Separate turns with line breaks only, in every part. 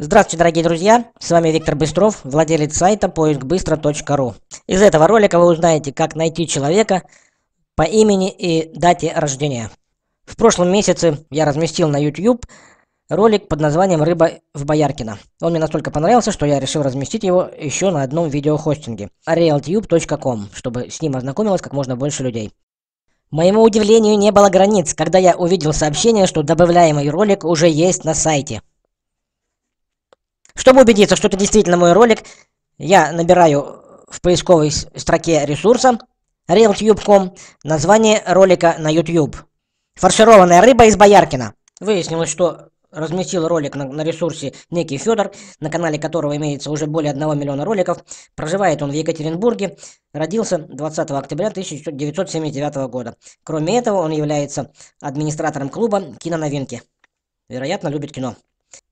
Здравствуйте, дорогие друзья! С вами Виктор Быстров, владелец сайта поискбыстро.ру. Из этого ролика вы узнаете, как найти человека по имени и дате рождения. В прошлом месяце я разместил на YouTube ролик под названием «Рыба в Бояркино». Он мне настолько понравился, что я решил разместить его еще на одном видеохостинге realtube.com, чтобы с ним ознакомилось как можно больше людей. Моему удивлению не было границ, когда я увидел сообщение, что добавляемый ролик уже есть на сайте. Чтобы убедиться, что это действительно мой ролик, я набираю в поисковой строке ресурса realtube.com название ролика на YouTube. Фаршированная рыба из Бояркина. Выяснилось, что разместил ролик на, на ресурсе некий Федор, на канале которого имеется уже более 1 миллиона роликов. Проживает он в Екатеринбурге, родился 20 октября 1979 года. Кроме этого, он является администратором клуба «Киноновинки». Вероятно, любит кино.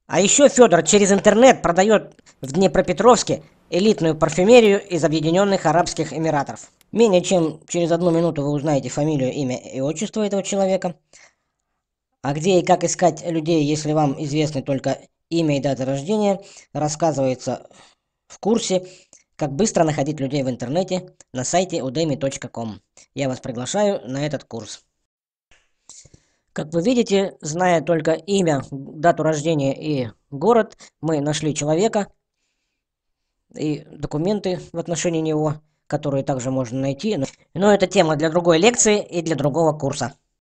А еще Федор через интернет продает в Днепропетровске элитную парфюмерию из Объединенных Арабских Эмиратов. Менее чем через одну минуту вы узнаете фамилию, имя и отчество этого человека. А где и как искать людей, если вам известны только имя и дата рождения, рассказывается в курсе «Как быстро находить людей в интернете» на сайте udemy.com. Я вас приглашаю на этот курс. Как вы видите, зная только имя, дату рождения и город, мы нашли человека и документы в отношении него, которые также можно найти. Но это тема для другой лекции и для другого курса.